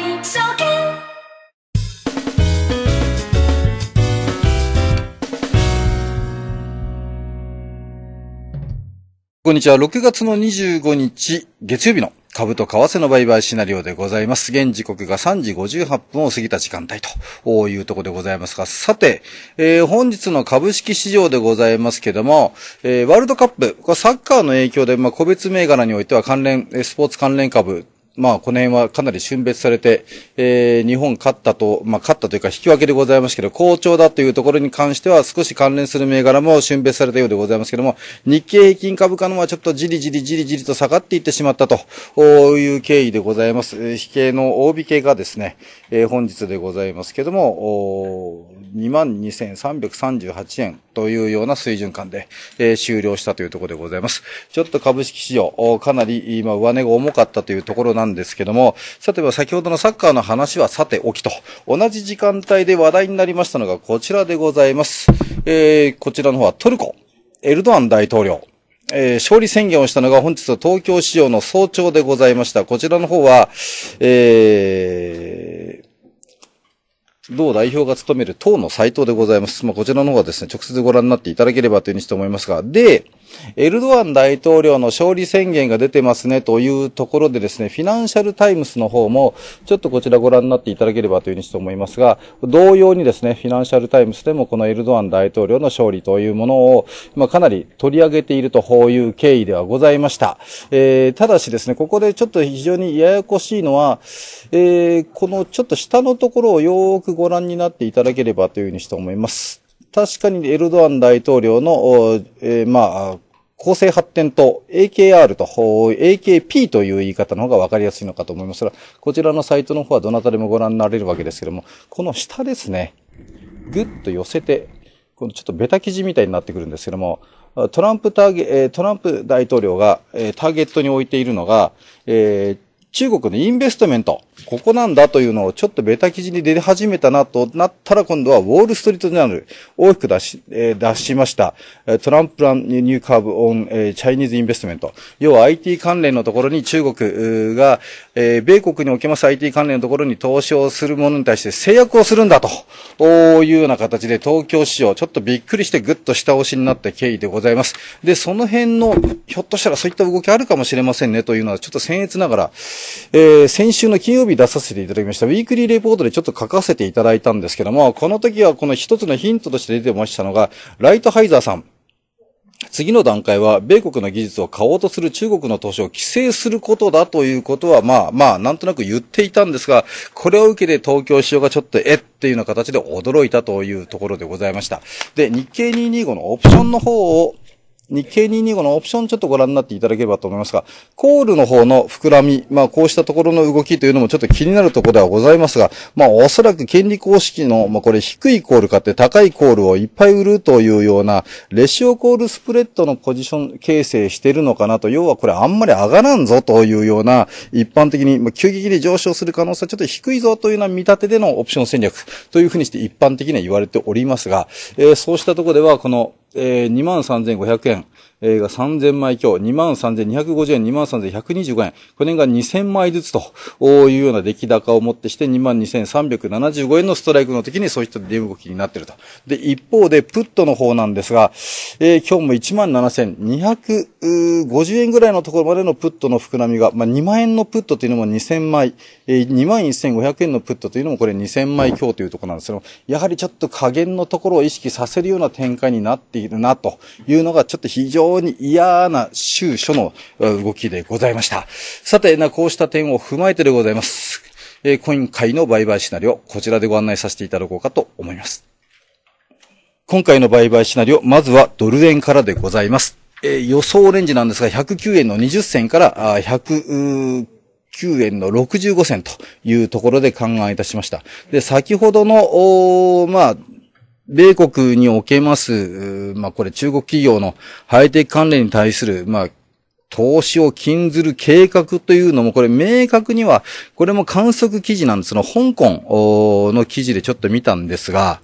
外証券こんにちは。6月の25日、月曜日の株と為替の売買シナリオでございます。現時刻が3時58分を過ぎた時間帯というところでございますが、さて、えー、本日の株式市場でございますけども、えー、ワールドカップ、これサッカーの影響で、まあ、個別銘柄においては関連、スポーツ関連株まあ、この辺はかなり峻別されて、えー、日本勝ったと、まあ、勝ったというか引き分けでございますけど、好調だというところに関しては少し関連する銘柄も峻別されたようでございますけども、日経平均株価のはちょっとじりじりじりじりと下がっていってしまったという経緯でございます。え引けの大引けがですね、えー、本日でございますけども、22,338円というような水準感で、えー、終了したというところでございます。ちょっと株式市場、かなり今上値が重かったというところなんですけども、さては先ほどのサッカーの話はさておきと、同じ時間帯で話題になりましたのがこちらでございます。えー、こちらの方はトルコ、エルドアン大統領。えー、勝利宣言をしたのが本日の東京市場の早朝でございました。こちらの方は、えー、同代表が務める党の斎藤でございます。まあ、こちらの方がですね、直接ご覧になっていただければというふうにして思いますが、で、エルドアン大統領の勝利宣言が出てますねというところでですね、フィナンシャルタイムスの方も、ちょっとこちらご覧になっていただければというふうにして思いますが、同様にですね、フィナンシャルタイムスでもこのエルドアン大統領の勝利というものを、まあ、かなり取り上げているという経緯ではございました。えー、ただしですね、ここでちょっと非常にややこしいのは、えー、このちょっと下のところをよーくご覧になっていただければというふうにして思います。確かにエルドアン大統領の、えー、まあ、構成発展と AKR と AKP という言い方の方が分かりやすいのかと思いますが、こちらのサイトの方はどなたでもご覧になれるわけですけども、この下ですね、ぐっと寄せて、このちょっとベタ記事みたいになってくるんですけども、トランプターゲ、トランプ大統領がターゲットに置いているのが、えー、中国のインベストメント。ここなんだというのをちょっとベタ記事に出始めたなとなったら今度はウォールストリートジャーナル大きく出し、えー、出しました。トランプランニューカーブオン、えチャイニーズインベストメント。要は IT 関連のところに中国が、えー、米国におけます IT 関連のところに投資をするものに対して制約をするんだというような形で東京市場ちょっとびっくりしてぐっと下押しになった経緯でございます。で、その辺のひょっとしたらそういった動きあるかもしれませんねというのはちょっと僭越ながら、えー、先週の金曜日日出させていただきました、ウィークリーレポートでちょっと書かせていただいたんですけども、この時はこの一つのヒントとして出てましたのが、ライトハイザーさん。次の段階は、米国の技術を買おうとする中国の投資を規制することだということは、まあまあ、なんとなく言っていたんですが、これを受けて東京市場がちょっと、えっていうような形で驚いたというところでございました。で、日経225のオプションの方を、日経225のオプションちょっとご覧になっていただければと思いますが、コールの方の膨らみ、まあこうしたところの動きというのもちょっと気になるところではございますが、まあおそらく権利公式の、まあこれ低いコール買って高いコールをいっぱい売るというような、レシオコールスプレッドのポジション形成してるのかなと、要はこれあんまり上がらんぞというような、一般的に、まあ、急激に上昇する可能性はちょっと低いぞというような見立てでのオプション戦略というふうにして一般的には言われておりますが、えー、そうしたところではこのえー、23,500円。えー、が3000枚強、23,250円、23,125円、これが2000枚ずつというような出来高をもってして、22,375円のストライクの時にそういった出動きになっていると。で、一方で、プットの方なんですが、えー、今日も17,250円ぐらいのところまでのプットの膨らみが、まあ、2万円のプットというのも2000枚、えー、21,500円のプットというのもこれ2000枚強というところなんですけど、やはりちょっと加減のところを意識させるような展開になっているなというのが、ちょっと非常常に嫌な収書の動きでございました。さて、な、こうした点を踏まえてでございます。えー、今回の売買シナリオ、こちらでご案内させていただこうかと思います。今回の売買シナリオ、まずはドル円からでございます。えー、予想レンジなんですが、109円の20銭から109円の65銭というところで考えいたしました。で、先ほどの、まあ、米国におけます、まあ、これ中国企業のハイテク関連に対する、まあ、投資を禁ずる計画というのも、これ明確には、これも観測記事なんです。その香港の記事でちょっと見たんですが、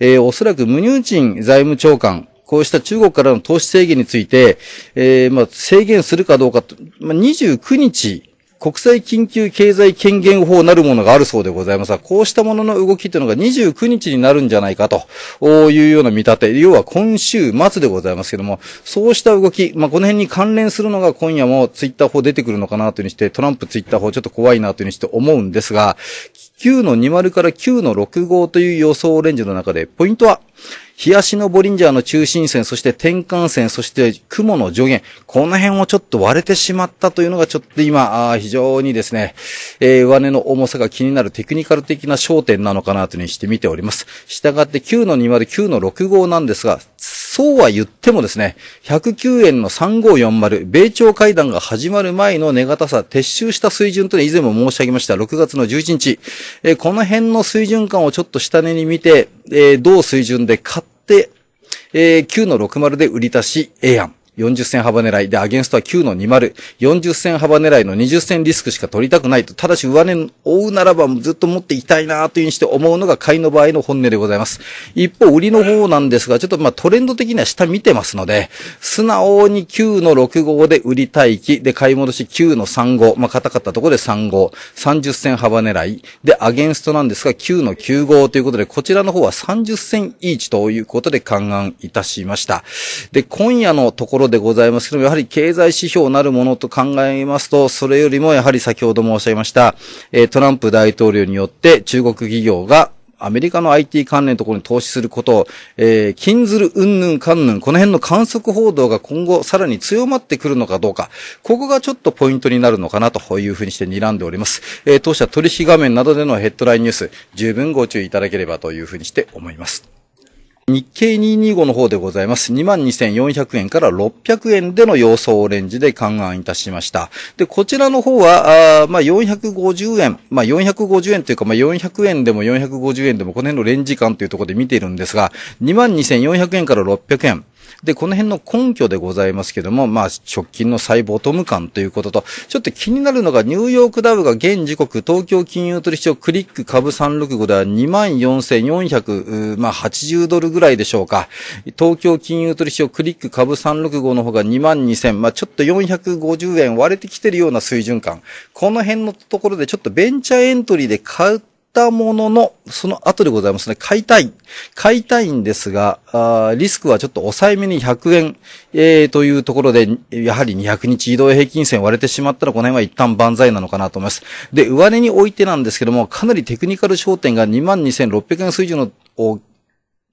えー、おそらくムニューチン財務長官、こうした中国からの投資制限について、えー、まあ、制限するかどうかと、まあ、29日国際緊急経済権限法なるものがあるそうでございますが、こうしたものの動きというのが29日になるんじゃないかというような見立て、要は今週末でございますけども、そうした動き、まあ、この辺に関連するのが今夜もツイッター法出てくるのかなというふうにして、トランプツイッター法ちょっと怖いなというふうにして思うんですが、9の20から9の65という予想レンジの中で、ポイントは、やしのボリンジャーの中心線、そして転換線、そして雲の上限、この辺をちょっと割れてしまったというのがちょっと今、非常にですね、えー、上値の重さが気になるテクニカル的な焦点なのかなというふうにして見ております。したがって9-20、9 6号なんですが、そうは言ってもですね、109円の3540、米朝会談が始まる前の値方さ、撤収した水準とね、以前も申し上げました、6月の11日、えー、この辺の水準感をちょっと下値に見て、えー、同水準で買って、えー、9の60で売り出し、ええやん。40戦幅狙い。で、アゲンストは9の20。40戦幅狙いの20戦リスクしか取りたくないと。ただし、上値を追うならばずっと持っていたいなというふうにして思うのが買いの場合の本音でございます。一方、売りの方なんですが、ちょっとまあトレンド的には下見てますので、素直に9の6号で売り待機。で、買い戻し9の3号、まあ、硬かったとこで3号、30戦幅狙い。で、アゲンストなんですが、9の9号ということで、こちらの方は30戦イーということで勘案いたしました。で、今夜のところろでございますけども、やはり経済指標なるものと考えますと、それよりもやはり先ほど申し上げました、えトランプ大統領によって中国企業がアメリカの IT 関連のところに投資することを、えー、禁ずる云々ぬんかんぬん、この辺の観測報道が今後さらに強まってくるのかどうか、ここがちょっとポイントになるのかなというふうにして睨んでおります。えー、当社取引画面などでのヘッドラインニュース、十分ご注意いただければというふうにして思います。日経225の方でございます。22,400円から600円での様相オレンジで勘案いたしました。で、こちらの方は、あまあ、450円、まあ、450円というか、まあ、400円でも450円でも、この辺のレンジ感というところで見ているんですが、22,400円から600円、で、この辺の根拠でございますけども、まあ、直近の再ボトム感ということと、ちょっと気になるのがニューヨークダウが現時刻、東京金融取引所クリック株365では24,480、まあ、ドルぐらいでしょうか。東京金融取引所クリック株365の方が22,000、まあ、ちょっと450円割れてきてるような水準感。この辺のところでちょっとベンチャーエントリーで買うったものの、その後でございますね、買いたい。買いたいんですが、あリスクはちょっと抑えめに100円、えー、というところで、やはり200日移動平均線割れてしまったら、この辺は一旦万歳なのかなと思います。で、上値においてなんですけども、かなりテクニカル焦点が22,600円水準の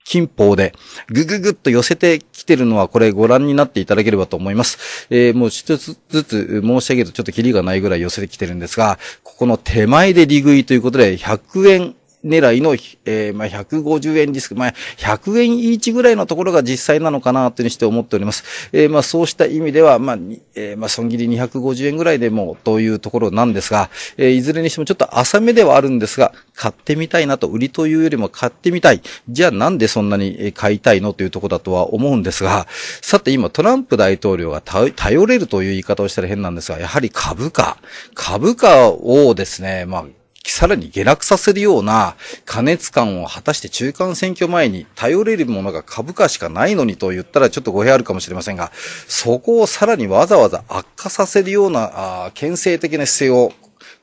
近方で、ぐぐぐっと寄せてきてるのは、これご覧になっていただければと思います。えー、もう一つずつ申し上げるとちょっとキリがないぐらい寄せてきてるんですが、ここの手前で利食いということで、100円狙いの、えー、まあ、150円リスク、まあ、100円イーチぐらいのところが実際なのかなというにして思っております。えー、まあ、そうした意味では、まあ、えー、まあ、損切り250円ぐらいでもというところなんですが、えー、いずれにしてもちょっと浅めではあるんですが、買ってみたいなと、売りというよりも買ってみたい。じゃあなんでそんなに買いたいのというところだとは思うんですが、さて今トランプ大統領が頼れるという言い方をしたら変なんですが、やはり株価、株価をですね、まあ、さらに下落させるような過熱感を果たして中間選挙前に頼れるものが株価しかないのにと言ったらちょっと語弊あるかもしれませんが、そこをさらにわざわざ悪化させるような、あ牽制的な姿勢を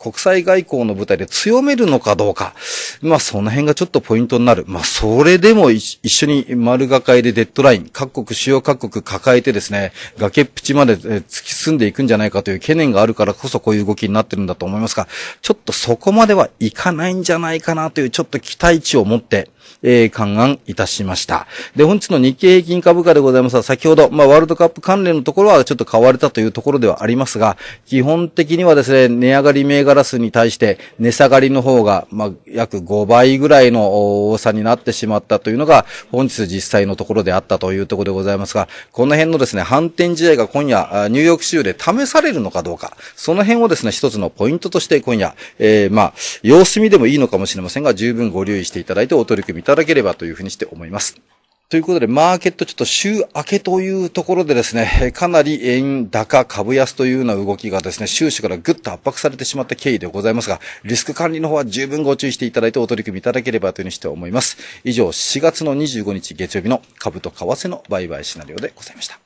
国際外交の舞台で強めるのかどうか。まあ、その辺がちょっとポイントになる。まあ、それでも一緒に丸がえでデッドライン、各国、主要各国抱えてですね、崖っぷちまで突き進んでいくんじゃないかという懸念があるからこそこういう動きになってるんだと思いますが、ちょっとそこまではいかないんじゃないかなというちょっと期待値を持って、えー、勘案いたしました。で、本日の日経平均株価でございますが、先ほど、まあ、ワールドカップ関連のところはちょっと買われたというところではありますが、基本的にはですね、値上がり銘柄ラスに対して値下がりの方が、まあ、約5倍ぐらいの多さになってしまったというのが、本日実際のところであったというところでございますが、この辺のですね、反転試合が今夜、ニューヨーク州で試されるのかどうか、その辺をですね、一つのポイントとして今夜、えー、まあ、様子見でもいいのかもしれませんが、十分ご留意していただいてお取り組みいただければというふうにして思います。ということで、マーケットちょっと週明けというところでですね、かなり円高、株安というような動きがですね、収支からぐっと圧迫されてしまった経緯でございますが、リスク管理の方は十分ご注意していただいてお取り組みいただければというふうにして思います。以上、4月の25日月曜日の株と為替の売買シナリオでございました。